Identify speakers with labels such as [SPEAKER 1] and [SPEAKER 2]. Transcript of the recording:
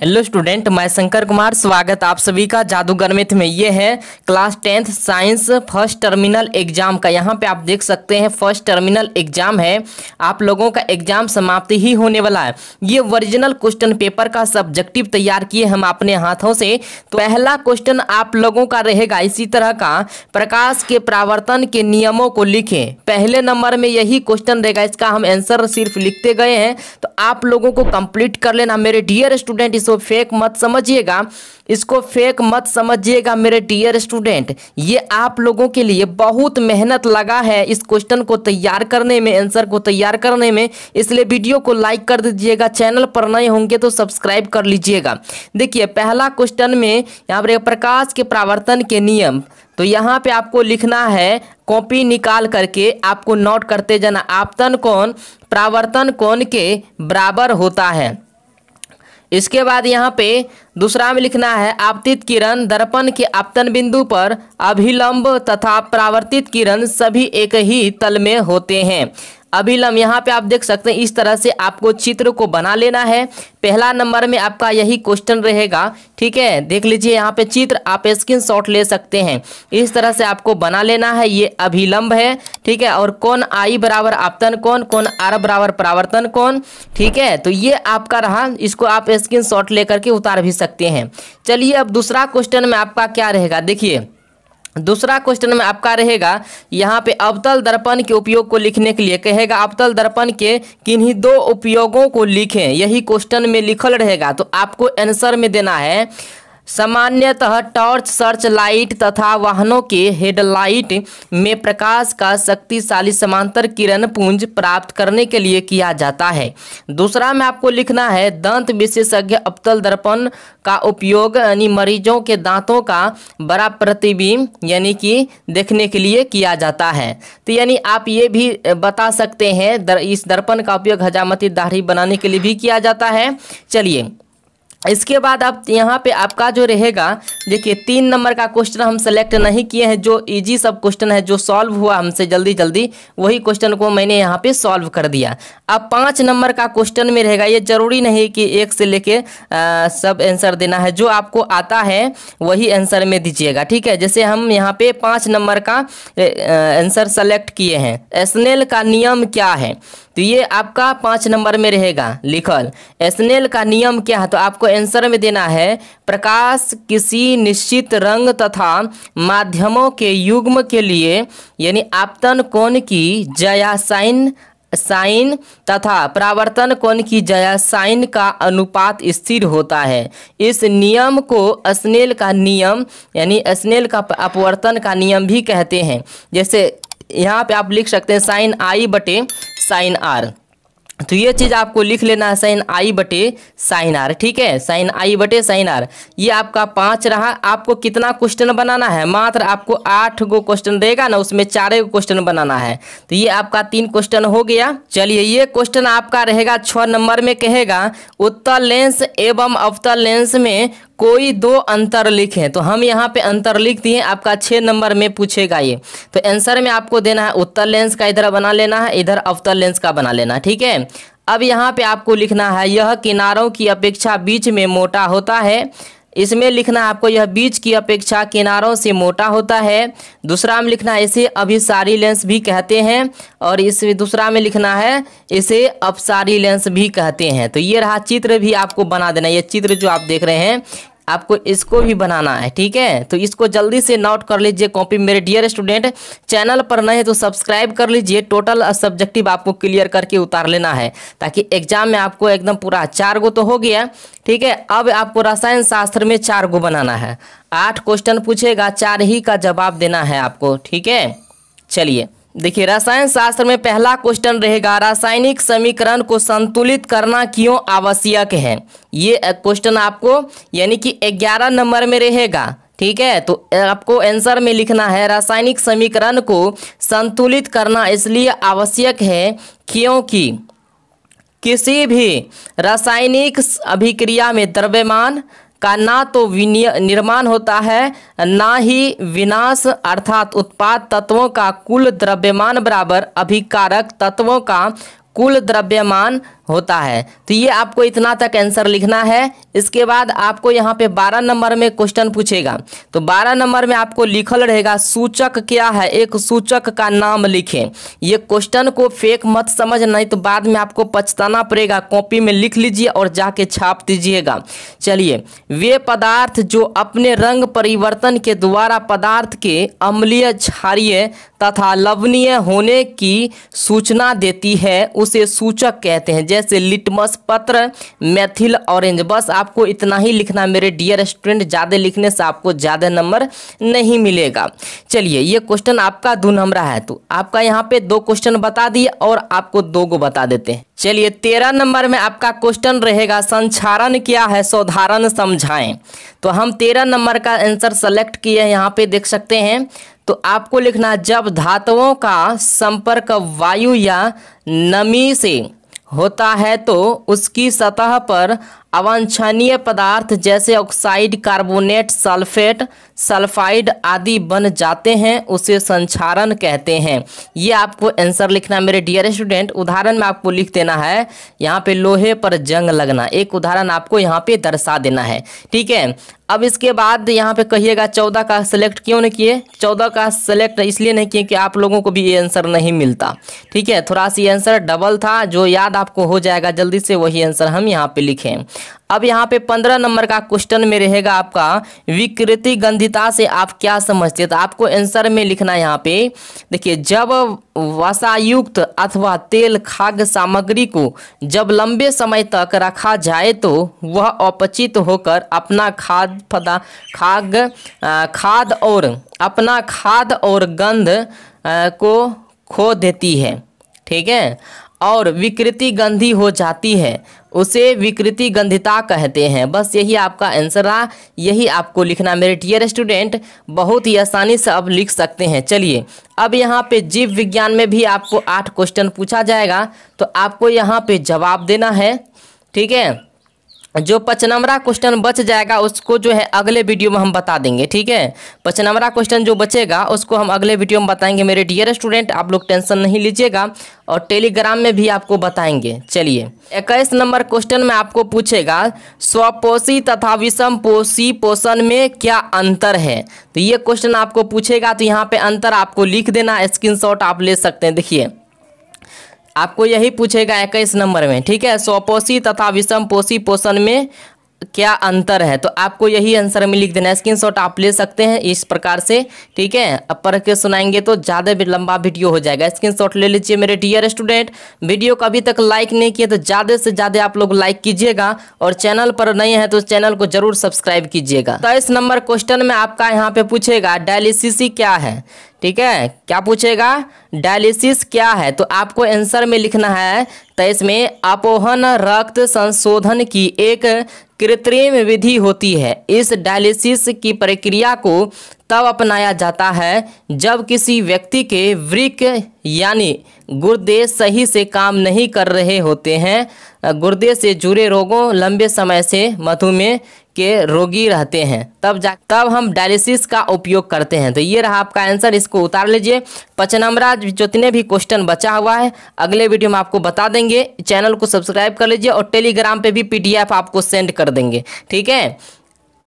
[SPEAKER 1] hello student मैं शंकर कुमार स्वागत आप सभी का जादूगर मिथ में ये है class tenth science first terminal exam का यहाँ पे आप देख सकते हैं फर्स्ट टर्मिनल एग्जाम है आप लोगों का एग्जाम समाप्ति ही होने वाला है ये ओरिजिनल क्वेश्चन पेपर का सब्जेक्टिव तैयार किए हम अपने हाथों से तो पहला क्वेश्चन आप लोगों का रहेगा इसी तरह का प्रकाश के प्रावर्तन के नियमों को लिखें पहले नंबर में यही क्वेश्चन रहेगा इसका हम आंसर सिर्फ लिखते गए हैं तो आप लोगों को कंप्लीट कर लेना मेरे डियर स्टूडेंट इस इसको फेक मत समझिएगा इसको फेक मत समझिएगा मेरे डियर स्टूडेंट ये आप लोगों के लिए बहुत मेहनत लगा है इस क्वेश्चन को तैयार करने में आंसर को तैयार करने में इसलिए वीडियो को लाइक कर दीजिएगा चैनल पर नए होंगे तो सब्सक्राइब कर लीजिएगा देखिए पहला क्वेश्चन में यहाँ पर प्रकाश के प्रावर्तन के नियम तो यहाँ पे आपको लिखना है कॉपी निकाल करके आपको नोट करते जाना आपतन कौन प्रावर्तन कौन के बराबर होता है इसके बाद यहाँ पे दूसरा में लिखना है आपतित किरण दर्पण के आपतन बिंदु पर अभिलंब तथा प्रावर्तित किरण सभी एक ही तल में होते हैं अभिलम यहाँ पे आप देख सकते हैं इस तरह से आपको चित्र को बना लेना है पहला नंबर में आपका यही क्वेश्चन रहेगा ठीक है देख लीजिए यहाँ पे चित्र आप स्क्रीन शॉट ले सकते हैं इस तरह से आपको बना लेना है ये अभिलंब है ठीक है और कौन आई बराबर आपतन कौन कौन आर बराबर परावर्तन कौन ठीक है तो ये आपका रहा इसको आप स्क्रीन शॉट लेकर के उतार भी सकते हैं चलिए अब दूसरा क्वेश्चन में आपका क्या रहेगा देखिए दूसरा क्वेश्चन में आपका रहेगा यहाँ पे अवतल दर्पण के उपयोग को लिखने के लिए कहेगा अवतल दर्पण के किन्हीं दो उपयोगों को लिखें यही क्वेश्चन में लिखल रहेगा तो आपको आंसर में देना है सामान्यतः टॉर्च सर्च लाइट तथा वाहनों के हेडलाइट में प्रकाश का शक्तिशाली समांतर किरण पुंज प्राप्त करने के लिए किया जाता है दूसरा में आपको लिखना है दंत विशेषज्ञ अपतल दर्पण का उपयोग यानी मरीजों के दांतों का बड़ा प्रतिबिंब यानी कि देखने के लिए किया जाता है तो यानी आप ये भी बता सकते हैं दर, इस दर्पण का उपयोग हजामती दाढ़ी बनाने के लिए भी किया जाता है चलिए इसके बाद आप यहाँ पे आपका जो रहेगा देखिए तीन नंबर का क्वेश्चन हम सेलेक्ट नहीं किए हैं जो इजी सब क्वेश्चन है जो सॉल्व हुआ हमसे जल्दी जल्दी वही क्वेश्चन को मैंने यहाँ पे सॉल्व कर दिया अब पाँच नंबर का क्वेश्चन में रहेगा ये जरूरी नहीं कि एक से लेके सब आंसर देना है जो आपको आता है वही आंसर में दीजिएगा ठीक है जैसे हम यहाँ पे पाँच नंबर का आंसर सेलेक्ट किए हैं स्नेल का नियम क्या है तो ये आपका पाँच नंबर में रहेगा लिखल एसनेल का नियम क्या है तो आपको आंसर में देना है प्रकाश किसी निश्चित रंग तथा माध्यमों के युग्म के लिए यानी आपतन कोण की जयासाइन साइन तथा परावर्तन कोण की जया साइन का अनुपात स्थिर होता है इस नियम को स्नेल का नियम यानी स्नेल का अपवर्तन का नियम भी कहते हैं जैसे यहाँ पे आप लिख सकते हैं साइन आई बटे साइन आर तो ये चीज़ आपको लिख लेना है साइन आई बटे साइन आर ठीक है साइन आई बटे साइन आर ये आपका पांच रहा आपको कितना क्वेश्चन बनाना है मात्र आपको आठ गो क्वेश्चन देगा ना उसमें चार गो क्वेश्चन बनाना है तो ये आपका तीन क्वेश्चन हो गया चलिए ये क्वेश्चन आपका रहेगा छः नंबर में कहेगा उत्तर लेंस एवं अवतर लेंस में कोई दो अंतर लिखें तो हम यहाँ पे अंतर लिख दिए आपका छः नंबर में पूछेगा ये तो आंसर में आपको देना है उत्तर लेंस का इधर बना लेना है इधर अवतर लेंस का बना लेना ठीक है अब यहाँ पे आपको लिखना है यह किनारों की अपेक्षा बीच में मोटा होता है इसमें लिखना आपको यह बीच की अपेक्षा किनारों से मोटा होता है दूसरा में लिखना इसे अभिसारी लेंस भी कहते हैं और इस दूसरा में लिखना है इसे अपसारी लेंस भी कहते हैं तो ये रहा चित्र भी आपको बना देना ये चित्र जो आप देख रहे हैं आपको इसको भी बनाना है ठीक है तो इसको जल्दी से नोट कर लीजिए कॉपी मेरे डियर स्टूडेंट चैनल पर नए तो सब्सक्राइब कर लीजिए टोटल सब्जेक्टिव आपको क्लियर करके उतार लेना है ताकि एग्जाम में आपको एकदम पूरा चार गो तो हो गया ठीक है अब आपको रसायन शास्त्र में चार गो बनाना है आठ क्वेश्चन पूछेगा चार ही का जवाब देना है आपको ठीक है चलिए देखिए रसायन शास्त्र में पहला क्वेश्चन रहेगा रासायनिक समीकरण को संतुलित करना क्यों आवश्यक है ये क्वेश्चन आपको यानी कि ग्यारह नंबर में रहेगा ठीक है तो आपको आंसर में लिखना है रासायनिक समीकरण को संतुलित करना इसलिए आवश्यक है क्योंकि किसी भी रासायनिक अभिक्रिया में द्रव्यमान का ना तो निर्माण होता है ना ही विनाश अर्थात उत्पाद तत्वों का कुल द्रव्यमान बराबर अभिकारक तत्वों का कुल द्रव्यमान होता है तो ये आपको इतना तक आंसर लिखना है इसके बाद आपको यहाँ पे 12 नंबर में क्वेश्चन पूछेगा तो 12 नंबर में आपको लिखल रहेगा सूचक क्या है एक सूचक का नाम लिखें ये क्वेश्चन को फेक मत समझ नहीं तो बाद में आपको पछताना पड़ेगा कॉपी में लिख लीजिए और जाके छाप दीजिएगा चलिए वे पदार्थ जो अपने रंग परिवर्तन के द्वारा पदार्थ के अम्लीय क्षारिय तथा लवणीय होने की सूचना देती है उसे सूचक कहते हैं जैसे लिटमस पत्र मैथिल ऑरेंज बस आपको इतना ही लिखना मेरे डियर स्टूडेंट ज़्यादा लिखने से आपको ज़्यादा नंबर नहीं मिलेगा चलिए ये क्वेश्चन आपका दो नंबर है तो आपका यहाँ पे दो क्वेश्चन बता दिए और आपको दो को बता देते हैं चलिए तेरह नंबर में आपका क्वेश्चन रहेगा संचारण क्या है सौधारण समझाएं तो हम तेरह नंबर का आंसर सेलेक्ट किए हैं यहाँ पे देख सकते हैं तो आपको लिखना जब धातुओं का संपर्क वायु या नमी से होता है तो उसकी सतह पर अवांछनीय पदार्थ जैसे ऑक्साइड कार्बोनेट सल्फेट सल्फाइड आदि बन जाते हैं उसे संचारण कहते हैं ये आपको आंसर लिखना मेरे डियर स्टूडेंट उदाहरण में आपको लिख देना है यहाँ पे लोहे पर जंग लगना एक उदाहरण आपको यहाँ पे दर्शा देना है ठीक है अब इसके बाद यहाँ पे कहिएगा चौदह का सेलेक्ट क्यों नहीं किए चौदह का सेलेक्ट इसलिए नहीं किए कि आप लोगों को भी ये आंसर नहीं मिलता ठीक है थोड़ा सी आंसर डबल था जो याद आपको हो जाएगा जल्दी से वही आंसर हम यहाँ पे लिखें अब यहाँ पे पंद्रह नंबर का क्वेश्चन में रहेगा आपका विकृति गंधिता से आप क्या समझते हैं तो आपको आंसर में लिखना है यहाँ पे देखिए जब वसायुक्त अथवा तेल खाद्य सामग्री को जब लंबे समय तक रखा जाए तो वह अपचित होकर अपना खाद्य पदा खाग खाद और अपना खाद और गंध को खो देती है ठीक है और विकृति गंधी हो जाती है उसे विकृति गंधिता कहते हैं बस यही आपका आंसर रहा यही आपको लिखना मेरे टीयर स्टूडेंट बहुत ही आसानी से अब लिख सकते हैं चलिए अब यहाँ पे जीव विज्ञान में भी आपको आठ क्वेश्चन पूछा जाएगा तो आपको यहाँ पे जवाब देना है ठीक है जो पचनमरा क्वेश्चन बच जाएगा उसको जो है अगले वीडियो में हम बता देंगे ठीक है पचनमरा क्वेश्चन जो बचेगा उसको हम अगले वीडियो में बताएंगे मेरे डियर स्टूडेंट आप लोग टेंशन नहीं लीजिएगा और टेलीग्राम में भी आपको बताएंगे चलिए इक्कीस नंबर क्वेश्चन में आपको पूछेगा स्वपोषी तथा विषम पोषी पोषण में क्या अंतर है तो ये क्वेश्चन आपको पूछेगा तो यहाँ पे अंतर आपको लिख देना स्क्रीन आप ले सकते हैं देखिए आपको यही पूछेगा इक्कीस नंबर में ठीक है स्वपोषी तथा पोषी पोषण में क्या अंतर है तो आपको यही आंसर में लिख देना है स्क्रीन शॉट आप ले सकते हैं इस प्रकार से ठीक है अब पढ़ के सुनाएंगे तो ज़्यादा भी लंबा वीडियो हो जाएगा स्क्रीन शॉट ले लीजिए मेरे डियर स्टूडेंट वीडियो को अभी तक लाइक नहीं किया तो ज़्यादा से ज़्यादा आप लोग लाइक कीजिएगा और चैनल पर नए हैं तो चैनल को जरूर सब्सक्राइब कीजिएगा तो इस नंबर क्वेश्चन में आपका यहाँ पे पूछेगा डायलिसिस क्या है ठीक है क्या पूछेगा डायलिसिस क्या है तो आपको आंसर में लिखना है तो इसमें अपोहन रक्त संशोधन की एक कृत्रिम विधि होती है इस डायलिसिस की प्रक्रिया को तब अपनाया जाता है जब किसी व्यक्ति के वृक यानी गुर्दे सही से काम नहीं कर रहे होते हैं गुर्दे से जुड़े रोगों लंबे समय से मधुमेह के रोगी रहते हैं तब जा तब हम डायलिसिस का उपयोग करते हैं तो ये रहा आपका आंसर इसको उतार लीजिए पचनमरा जितने भी क्वेश्चन बचा हुआ है अगले वीडियो में आपको बता देंगे चैनल को सब्सक्राइब कर लीजिए और टेलीग्राम पे भी पीडीएफ आपको सेंड कर देंगे ठीक है